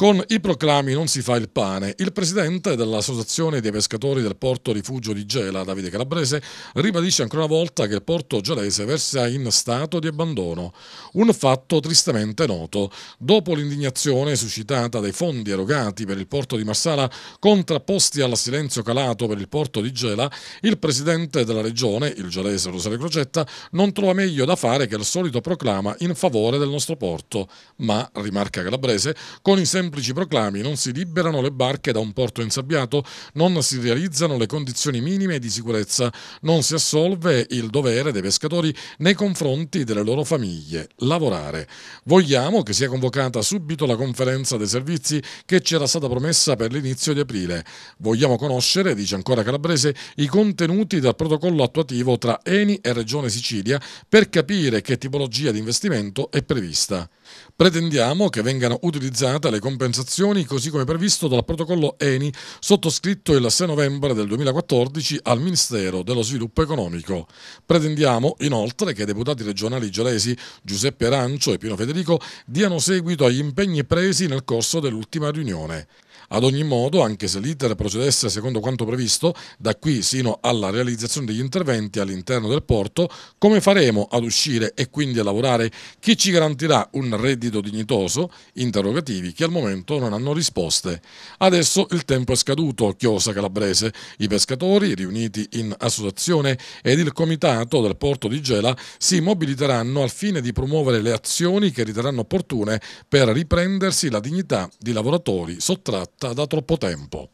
Con i proclami non si fa il pane. Il presidente dell'Associazione dei pescatori del porto rifugio di Gela, Davide Calabrese, ribadisce ancora una volta che il porto gelese versa in stato di abbandono. Un fatto tristemente noto. Dopo l'indignazione suscitata dai fondi erogati per il porto di Marsala, contrapposti al silenzio calato per il porto di Gela, il presidente della regione, il gelese Rosario Crocetta, non trova meglio da fare che il solito proclama in favore del nostro porto. Ma, rimarca Calabrese, con i semplici semplici proclami non si liberano le barche da un porto insabbiato, non si realizzano le condizioni minime di sicurezza, non si assolve il dovere dei pescatori nei confronti delle loro famiglie, lavorare. Vogliamo che sia convocata subito la conferenza dei servizi che c'era stata promessa per l'inizio di aprile. Vogliamo conoscere, dice ancora Calabrese, i contenuti del protocollo attuativo tra Eni e Regione Sicilia per capire che tipologia di investimento è prevista. Pretendiamo che vengano utilizzate le competenze compensazioni così come previsto dal protocollo ENI sottoscritto il 6 novembre del 2014 al Ministero dello Sviluppo Economico. Pretendiamo inoltre che i deputati regionali gelesi Giuseppe Arancio e Pino Federico diano seguito agli impegni presi nel corso dell'ultima riunione. Ad ogni modo, anche se l'iter procedesse secondo quanto previsto, da qui sino alla realizzazione degli interventi all'interno del porto, come faremo ad uscire e quindi a lavorare? Chi ci garantirà un reddito dignitoso? Interrogativi che al momento momento non hanno risposte. Adesso il tempo è scaduto, Chiosa Calabrese. I pescatori, riuniti in associazione, ed il comitato del porto di Gela si mobiliteranno al fine di promuovere le azioni che riterranno opportune per riprendersi la dignità di lavoratori sottratta da troppo tempo.